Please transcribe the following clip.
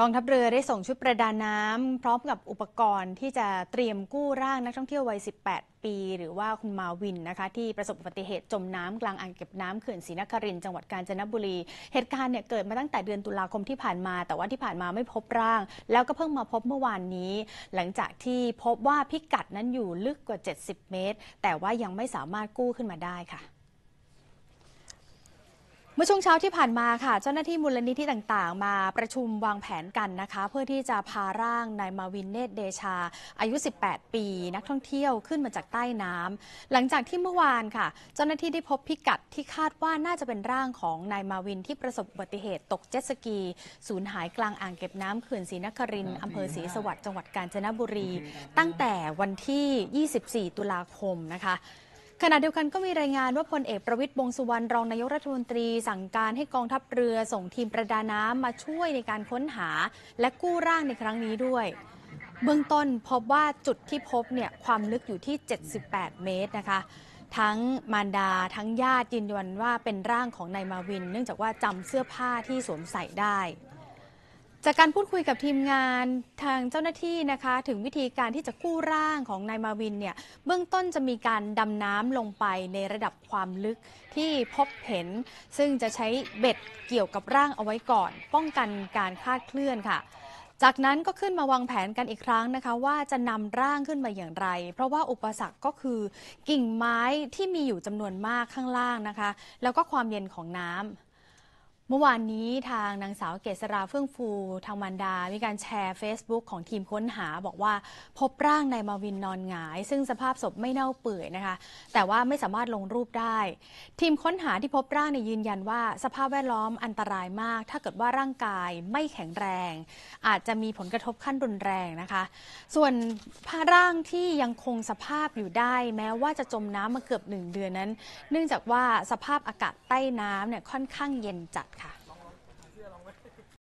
กองทัพเรือได้ส่งชุดประดาน้ำพร้อมกับอุปกรณ์ที่จะเตรียมกู้ร่างนักท่องเที่ยววัย18 ปี หรือว่าคุณมาวินนะคะ ที่ประสบอุบัติเหตุจมน้ำกลางอ่างเก็บน้ำเขื่อนศรีนครินจังหวัดกาญจนบุรีเหตุการณ์เนี่ยเกิดมาตั้งแต่เดือนตุลาคมที่ผ่านมา แต่ว่าที่ผ่านมาไม่พบร่าง แล้วก็เพิ่งมาพบเมื่อวานนี้ หลังจากที่พบว่าพิกัดนั้นอยู่ลึกกว่า 70 เมตร แต่ว่ายังไม่สามารถกู้ขึ้นมาได้ค่ะเมื่อช่วงเช้าที่ผ่านมาค่ะ เจ้าหน้าที่มูลนิธิต่างๆ มาประชุมวางแผนกันนะคะ เพื่อที่จะพาร่างนายมาวินเนตเดชา อายุ 18 ปีนักท่องเที่ยวขึ้นมาจากใต้น้ำ หลังจากที่เมื่อวานค่ะ เจ้าหน้าที่ได้พบพิกัดที่คาดว่าน่าจะเป็นร่างของนายมาวินที่ประสบอุบัติเหตุตกเจ็ตสกีสูญหายกลางอ่างเก็บน้ำเขื่อนศรีนครินอำเภอศรีสวัสดิ์จังหวัดกาญจนบุรี ตั้งแต่วันที่ 24 ตุลาคมนะคะขณะเดียวกันก็มีรายงานว่าพลเอกประวิตยวงสุวรรณรองนายกรัฐมนตรีสั่งการให้กองทัพเรือส่งทีมประดาน้ำมาช่วยในการค้นหา และกู้ร่างในครั้งนี้ด้วย เบื้องต้นพบว่าจุดที่พบเนี่ยความลึกอยู่ที่ 78 เมตรนะคะ ทั้งมารดาทั้งญาติยืนยันว่าเป็นร่างของนายมาวิน เนื่องจากว่าจำเสื้อผ้าที่สวมใส่ได้จากการพูดคุยกับทีมงานทางเจ้าหน้าที่นะคะ ถึงวิธีการที่จะกู้ร่างของนายมาวินเนี่ยเบื้องต้นจะมีการดำน้ำลงไปในระดับความลึกที่พบเห็น ซึ่งจะใช้เบ็ดเกี่ยวกับร่างเอาไว้ก่อน ป้องกันการคลาดเคลื่อนค่ะ จากนั้นก็ขึ้นมาวางแผนกันอีกครั้งนะคะ ว่าจะนำร่างขึ้นมาอย่างไร เพราะว่าอุปสรรคก็คือกิ่งไม้ที่มีอยู่จำนวนมากข้างล่างนะคะ แล้วก็ความเย็นของน้ำเมื่อวานนี้ทางนางสาวเกษราเฟื่องฟูทางมันดา มีการแชร์เฟซบุ๊กของทีมค้นหาบอกว่าพบร่างนายมาวินนอนหงาย ซึ่งสภาพศพไม่เน่าเปื่อยนะคะแต่ว่าไม่สามารถลงรูปได้ ทีมค้นหาที่พบร่างเน่ยยืนยันว่า สภาพแวดล้อมอันตรายมาก ถ้าเกิดว่าร่างกายไม่แข็งแรง อาจจะมีผลกระทบขั้นรุนแรงนะคะ ส่วนผ้าร่างที่ยังคงสภาพอยู่ได้ แม้ว่าจะจมน้ำมาเกือบหนึ่งเดือนนั้น เนื่องจากว่าสภาพอากาศใต้น้ำเนี่ยค่อนข้างเย็นจัดค่ะ